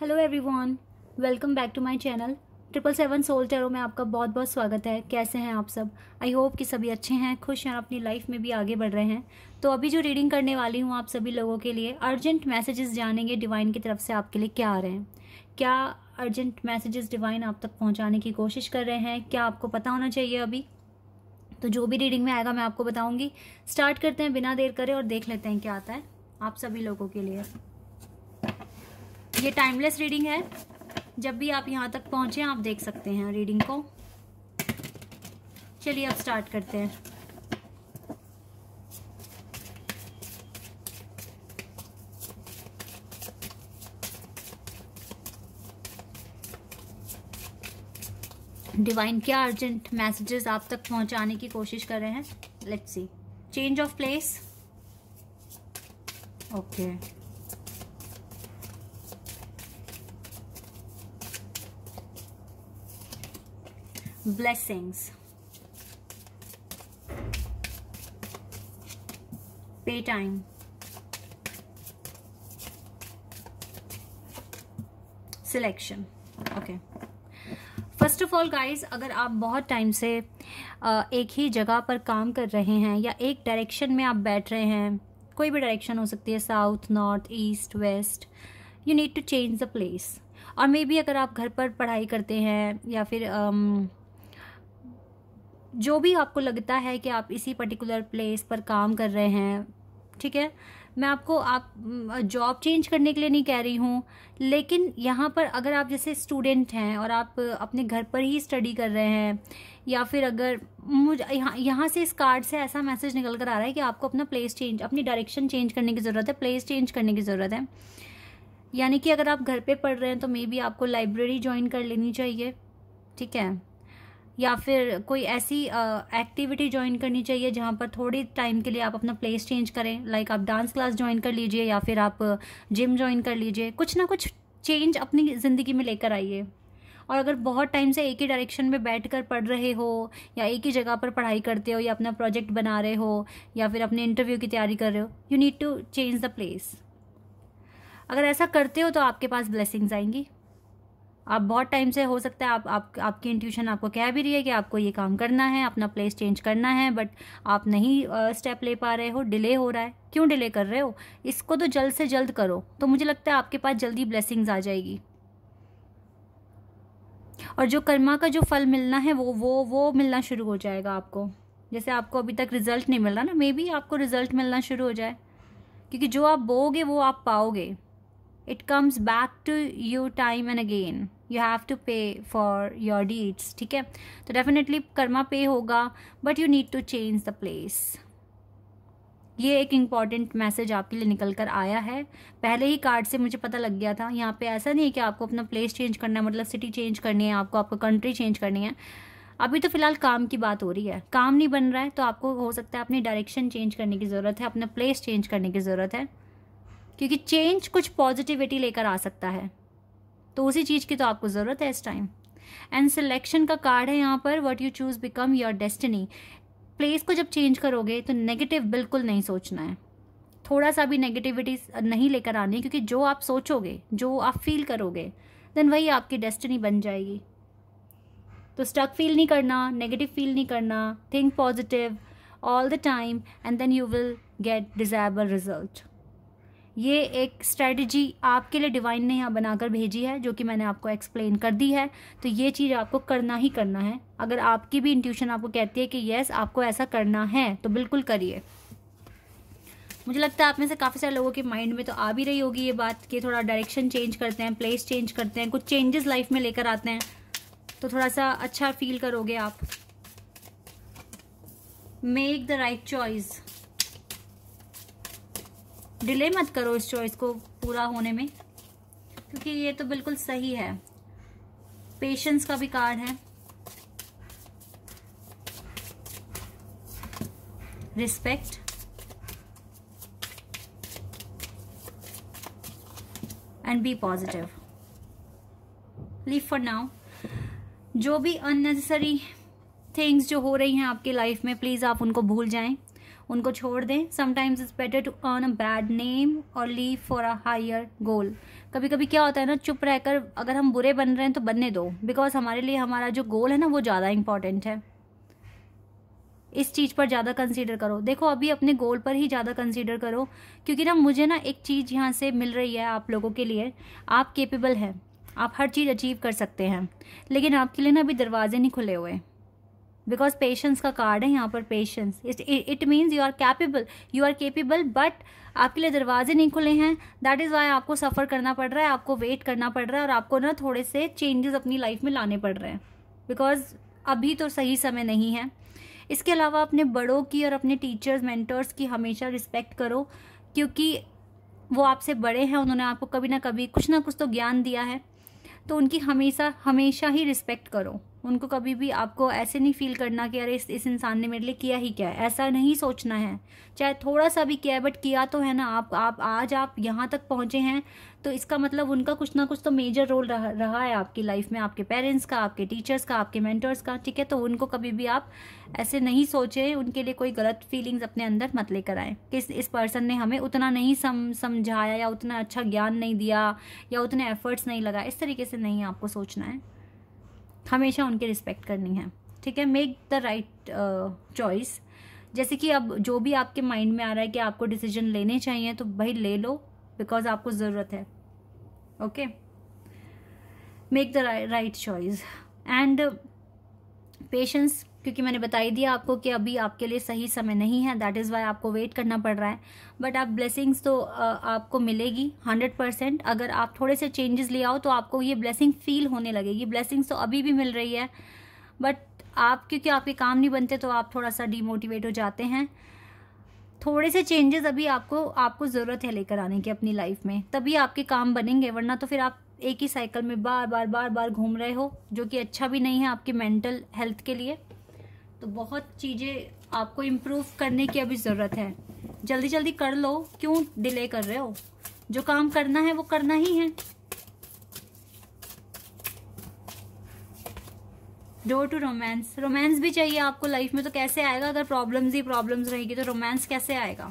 hello everyone welcome back to my channel triple seven soul tarot में आपका बहुत बहुत स्वागत है कैसे हैं आप सब आई होप कि सभी अच्छे हैं खुश हैं अपनी लाइफ में भी आगे बढ़ रहे हैं तो अभी जो रीडिंग करने वाली हूँ आप सभी लोगों के लिए अर्जेंट मैसेजेस जानेंगे डिवाइन की तरफ से आपके लिए क्या आ रहे हैं क्या अर्जेंट मैसेजेस डिवाइन आप तक पहुँचाने की कोशिश कर रहे हैं क्या आपको पता होना चाहिए अभी तो जो भी रीडिंग में आएगा मैं आपको बताऊँगी स्टार्ट करते हैं बिना देर करें और देख लेते हैं क्या आता है आप सभी लोगों के लिए ये टाइमलेस रीडिंग है जब भी आप यहाँ तक पहुँचे आप देख सकते हैं रीडिंग को चलिए अब स्टार्ट करते हैं डिवाइन क्या अर्जेंट मैसेजेस आप तक पहुंचाने की कोशिश कर रहे हैं let's see change of place okay blessings pay time selection okay first of all guys अगर आप बहुत टाइम से एक ही जगह पर काम कर रहे हैं या एक डायरेक्शन में आप बैठ रहे हैं कोई भी डायरेक्शन हो सकती है south north east west you need to change the place और मे बी अगर आप घर पर पढ़ाई करते हैं या फिर um, जो भी आपको लगता है कि आप इसी पर्टिकुलर प्लेस पर काम कर रहे हैं ठीक है मैं आपको आप जॉब चेंज करने के लिए नहीं कह रही हूँ लेकिन यहाँ पर अगर आप जैसे स्टूडेंट हैं और आप अपने घर पर ही स्टडी कर रहे हैं या फिर अगर मुझ यहाँ यहाँ से इस कार्ड से ऐसा मैसेज निकल कर आ रहा है कि आपको अपना प्लेस चेंज अपनी डायरेक्शन चेंज करने की ज़रूरत है प्लेस चेंज करने की ज़रूरत है यानी कि अगर आप घर पर पढ़ रहे हैं तो मे बी आपको लाइब्रेरी ज्वाइन कर लेनी चाहिए ठीक है या फिर कोई ऐसी एक्टिविटी ज्वाइन करनी चाहिए जहाँ पर थोड़ी टाइम के लिए आप अपना प्लेस चेंज करें लाइक आप डांस क्लास ज्वाइन कर लीजिए या फिर आप जिम ज्वाइन कर लीजिए कुछ ना कुछ चेंज अपनी ज़िंदगी में लेकर आइए और अगर बहुत टाइम से एक ही डायरेक्शन में बैठ कर पढ़ रहे हो या एक ही जगह पर पढ़ाई करते हो या अपना प्रोजेक्ट बना रहे हो या फिर अपने इंटरव्यू की तैयारी कर रहे हो you need to change the place अगर ऐसा करते हो तो आपके पास ब्लेसिंग्स आएंगी आप बहुत टाइम से हो सकता है आप, आप आपकी इंट्यूशन आपको कह भी रही है कि आपको ये काम करना है अपना प्लेस चेंज करना है बट आप नहीं स्टेप ले पा रहे हो डिले हो रहा है क्यों डिले कर रहे हो इसको तो जल्द से जल्द करो तो मुझे लगता है आपके पास जल्दी ब्लेसिंग्स आ जाएगी और जो कर्मा का जो फल मिलना है वो वो वो मिलना शुरू हो जाएगा आपको जैसे आपको अभी तक रिजल्ट नहीं मिल रहा ना मे बी आपको रिजल्ट मिलना शुरू हो जाए क्योंकि जो आप बोगे वो आप पाओगे it comes back to you time and again you have to pay for your deeds ठीक है तो डेफिनेटली कर्मा पे होगा but you need to change the place ये एक इम्पॉर्टेंट मैसेज आपके लिए निकल कर आया है पहले ही कार्ड से मुझे पता लग गया था यहाँ पे ऐसा नहीं है कि आपको अपना प्लेस चेंज करना है मतलब सिटी चेंज करनी है आपको आपका कंट्री चेंज करनी है अभी तो फिलहाल काम की बात हो रही है काम नहीं बन रहा है तो आपको हो सकता है अपनी डायरेक्शन चेंज करने की ज़रूरत है अपना प्लेस चेंज करने की ज़रूरत है क्योंकि चेंज कुछ पॉजिटिविटी लेकर आ सकता है तो उसी चीज़ की तो आपको ज़रूरत है इस टाइम एंड सिलेक्शन का कार्ड है यहाँ पर what you choose become your destiny place को जब चेंज करोगे तो नेगेटिव बिल्कुल नहीं सोचना है थोड़ा सा भी नेगेटिविटी नहीं लेकर आनी क्योंकि जो आप सोचोगे जो आप फील करोगे देन वही आपकी डेस्टिनी बन जाएगी तो स्टक फील नहीं करना नेगेटिव फील नहीं करना think positive all the time and then you will get desirable result ये एक स्ट्रेटजी आपके लिए डिवाइन ने यहाँ बनाकर भेजी है जो कि मैंने आपको एक्सप्लेन कर दी है तो ये चीज़ आपको करना ही करना है अगर आपकी भी इंट्यूशन आपको कहती है कि यस आपको ऐसा करना है तो बिल्कुल करिए मुझे लगता है आप में से काफ़ी सारे लोगों के माइंड में तो आ भी रही होगी ये बात कि थोड़ा डायरेक्शन चेंज करते हैं प्लेस चेंज करते हैं कुछ चेंजेस लाइफ में लेकर आते हैं तो थोड़ा सा अच्छा फील करोगे आप make the right choice delay मत करो इस चॉइस को पूरा होने में क्योंकि ये तो बिल्कुल सही है पेशेंस का भी कार्ड है respect and be positive leave for now जो भी अननेसेसरी थिंग्स जो हो रही हैं आपके लाइफ में प्लीज़ आप उनको भूल जाएं उनको छोड़ दें sometimes it's better to earn a bad name और leave for a higher goal कभी कभी क्या होता है ना चुप रहकर अगर हम बुरे बन रहे हैं तो बनने दो बिकॉज हमारे लिए हमारा जो गोल है ना वो ज़्यादा इंपॉर्टेंट है इस चीज़ पर ज़्यादा कंसीडर करो देखो अभी अपने गोल पर ही ज़्यादा कंसीडर करो क्योंकि ना मुझे ना एक चीज़ यहाँ से मिल रही है आप लोगों के लिए आप केपेबल हैं आप हर चीज़ अचीव कर सकते हैं लेकिन आपके लिए ना अभी दरवाजे नहीं खुले हुए बिकॉज पेशेंस का कार्ड है यहाँ पर patience it it means you are capable you are capable but आपके लिए दरवाजे नहीं खुले हैं दैट इज़ वाई आपको सफ़र करना पड़ रहा है आपको वेट करना पड़ रहा है और आपको ना थोड़े से चेंजेस अपनी लाइफ में लाने पड़ रहे हैं बिकॉज अभी तो सही समय नहीं है इसके अलावा अपने बड़ों की और अपने टीचर्स मैंटर्स की हमेशा रिस्पेक्ट करो क्योंकि वो आपसे बड़े हैं उन्होंने आपको कभी ना कभी कुछ ना कुछ तो ज्ञान दिया है तो उनकी हमेशा हमेशा ही रिस्पेक्ट करो उनको कभी भी आपको ऐसे नहीं फील करना कि अरे इस इस इंसान ने मेरे लिए किया ही क्या है ऐसा नहीं सोचना है चाहे थोड़ा सा भी किया है बट किया तो है ना आप आप आज आप यहाँ तक पहुँचे हैं तो इसका मतलब उनका कुछ ना कुछ तो मेजर रोल रहा, रहा है आपकी लाइफ में आपके पेरेंट्स का आपके टीचर्स का आपके मेंटर्स का ठीक है तो उनको कभी भी आप ऐसे नहीं सोचें उनके लिए कोई गलत फीलिंग्स अपने अंदर मत लेकर आएँ कि इस, इस पर्सन ने हमें उतना नहीं सम समझाया या उतना अच्छा ज्ञान नहीं दिया या उतने एफर्ट्स नहीं लगाए इस तरीके से नहीं आपको सोचना है हमेशा उनकी रिस्पेक्ट करनी है ठीक है मेक द राइट चॉइस जैसे कि अब जो भी आपके माइंड में आ रहा है कि आपको डिसीजन लेने चाहिए तो भाई ले लो बिकॉज आपको ज़रूरत है okay make the right choice and patience क्योंकि मैंने बता ही दिया आपको कि अभी आपके लिए सही समय नहीं है दैट इज़ वाई आपको वेट करना पड़ रहा है बट आप ब्लेसिंग्स तो आपको मिलेगी हंड्रेड परसेंट अगर आप थोड़े से चेंजेस ले आओ तो आपको ये ब्लेसिंग फील होने लगेगी ब्लेसिंग्स तो अभी भी मिल रही है बट आप क्योंकि आपके काम नहीं बनते तो आप थोड़ा सा डिमोटिवेट हो जाते हैं थोड़े से चेंजेस अभी आपको आपको ज़रूरत है लेकर आने की अपनी लाइफ में तभी आपके काम बनेंगे वरना तो फिर आप एक ही साइकिल में बार बार बार बार घूम रहे हो जो कि अच्छा भी नहीं है आपकी मेंटल हेल्थ के लिए तो बहुत चीज़ें आपको इम्प्रूव करने की अभी ज़रूरत है जल्दी जल्दी कर लो क्यों डिले कर रहे हो जो काम करना है वो करना ही है डोर टू रोमांस रोमांस भी चाहिए आपको लाइफ में तो कैसे आएगा अगर प्रॉब्लम्स ही प्रॉब्लम्स रहेगी तो रोमांस कैसे आएगा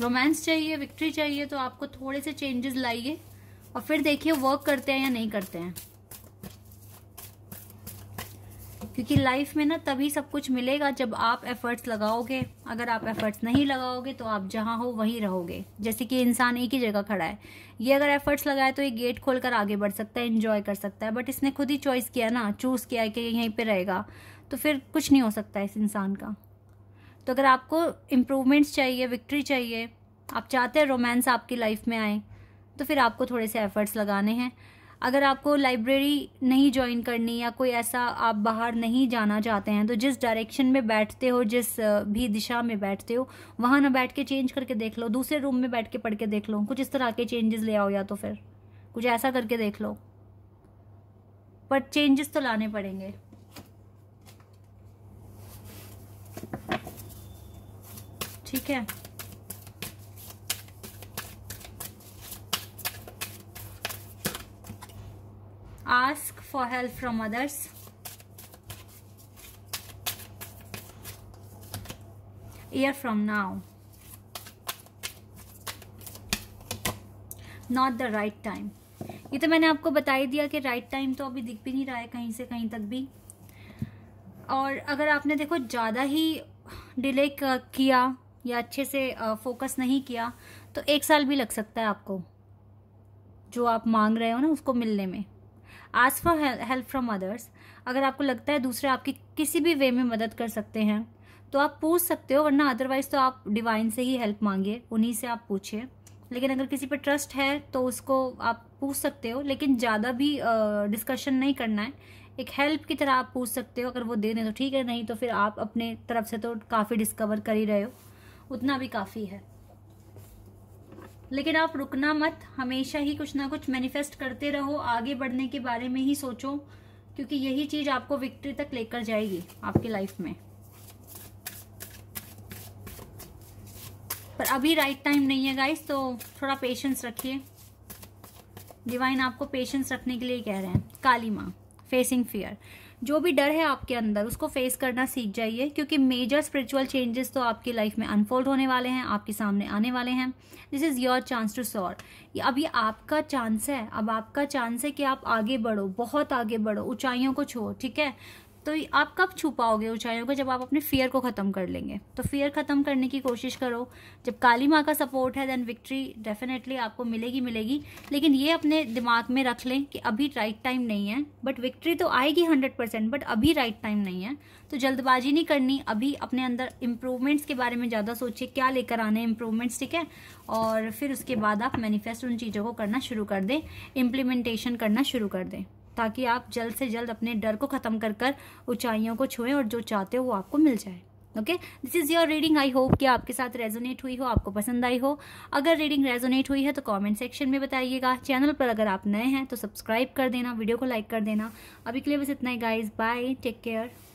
रोमांस चाहिए विक्ट्री चाहिए तो आपको थोड़े से चेंजेस लाइए और फिर देखिए वर्क करते हैं या नहीं करते हैं क्योंकि लाइफ में ना तभी सब कुछ मिलेगा जब आप एफर्ट्स लगाओगे अगर आप एफर्ट्स नहीं लगाओगे तो आप जहाँ हो वहीं रहोगे जैसे कि इंसान एक ही जगह खड़ा है ये अगर एफर्ट्स लगाए तो ये गेट खोल कर आगे बढ़ सकता है इन्जॉय कर सकता है बट इसने खुद ही चॉइस किया ना चूज़ किया कि यहीं पर रहेगा तो फिर कुछ नहीं हो सकता इस इंसान का तो अगर आपको इम्प्रूवमेंट्स चाहिए विक्ट्री चाहिए आप चाहते हैं रोमांस आपकी लाइफ में आए तो फिर आपको थोड़े से एफर्ट्स लगाने हैं अगर आपको लाइब्रेरी नहीं ज्वाइन करनी या कोई ऐसा आप बाहर नहीं जाना चाहते हैं तो जिस डायरेक्शन में बैठते हो जिस भी दिशा में बैठते हो वहाँ ना बैठ के चेंज करके देख लो दूसरे रूम में बैठ के पढ़ के देख लो कुछ इस तरह के चेंजेस ले आओ या तो फिर कुछ ऐसा करके देख लो पर चेंजेस तो लाने पड़ेंगे ठीक है ask for help from others year from now not the right time ये तो मैंने आपको बता ही दिया कि राइट right टाइम तो अभी दिख भी नहीं रहा है कहीं से कहीं तक भी और अगर आपने देखो ज़्यादा ही डिले किया या अच्छे से फोकस नहीं किया तो एक साल भी लग सकता है आपको जो आप मांग रहे हो ना उसको मिलने में आज़ फॉर हेल्प फ्रॉम अदर्स अगर आपको लगता है दूसरे आपकी किसी भी वे में मदद कर सकते हैं तो आप पूछ सकते हो वरना अदरवाइज़ तो आप डिवाइन से ही हेल्प मांगिए उन्हीं से आप पूछिए लेकिन अगर किसी पर ट्रस्ट है तो उसको आप पूछ सकते हो लेकिन ज़्यादा भी डिस्कशन नहीं करना है एक हेल्प की तरह आप पूछ सकते हो अगर वो दे दें तो ठीक है नहीं तो फिर आप अपने तरफ से तो काफ़ी डिस्कवर कर ही रहे हो उतना भी काफ़ी है लेकिन आप रुकना मत हमेशा ही कुछ ना कुछ मैनिफेस्ट करते रहो आगे बढ़ने के बारे में ही सोचो क्योंकि यही चीज आपको विक्ट्री तक लेकर जाएगी आपकी लाइफ में पर अभी राइट टाइम नहीं है गाइस तो थोड़ा पेशेंस रखिए डिवाइन आपको पेशेंस रखने के लिए कह रहे हैं काली माँ फेसिंग फियर जो भी डर है आपके अंदर उसको फेस करना सीख जाइए क्योंकि मेजर स्पिरिचुअल चेंजेस तो आपकी लाइफ में अनफोल्ड होने वाले हैं आपके सामने आने वाले हैं this is your chance to soar अब ये आपका चांस है अब आपका चांस है कि आप आगे बढ़ो बहुत आगे बढ़ो ऊंचाइयों को छो ठीक है तो आप कब छुपाओगे ऊंचाइयों को जब आप अपने फियर को ख़त्म कर लेंगे तो फियर ख़त्म करने की कोशिश करो जब काली माँ का सपोर्ट है देन विक्ट्री डेफिनेटली आपको मिलेगी मिलेगी लेकिन ये अपने दिमाग में रख लें कि अभी राइट टाइम नहीं है बट विक्ट्री तो आएगी हंड्रेड परसेंट बट अभी राइट टाइम नहीं है तो जल्दबाजी नहीं करनी अभी अपने अंदर इम्प्रूवमेंट्स के बारे में ज़्यादा सोचिए क्या लेकर आने इम्प्रूवमेंट्स ठीक है और फिर उसके बाद आप मैनिफेस्ट उन चीज़ों को करना शुरू कर दें इम्प्लीमेंटेशन करना शुरू कर दें ताकि आप जल्द से जल्द अपने डर को ख़त्म कर कर ऊंचाइयों को छुएं और जो चाहते हो वो आपको मिल जाए okay this is your reading I hope कि आपके साथ रेजोनेट हुई हो आपको पसंद आई हो अगर रीडिंग रेजोनेट हुई है तो कमेंट सेक्शन में बताइएगा चैनल पर अगर आप नए हैं तो सब्सक्राइब कर देना वीडियो को लाइक कर देना अभी के लिए बस इतना ही गाइज बाय टेक केयर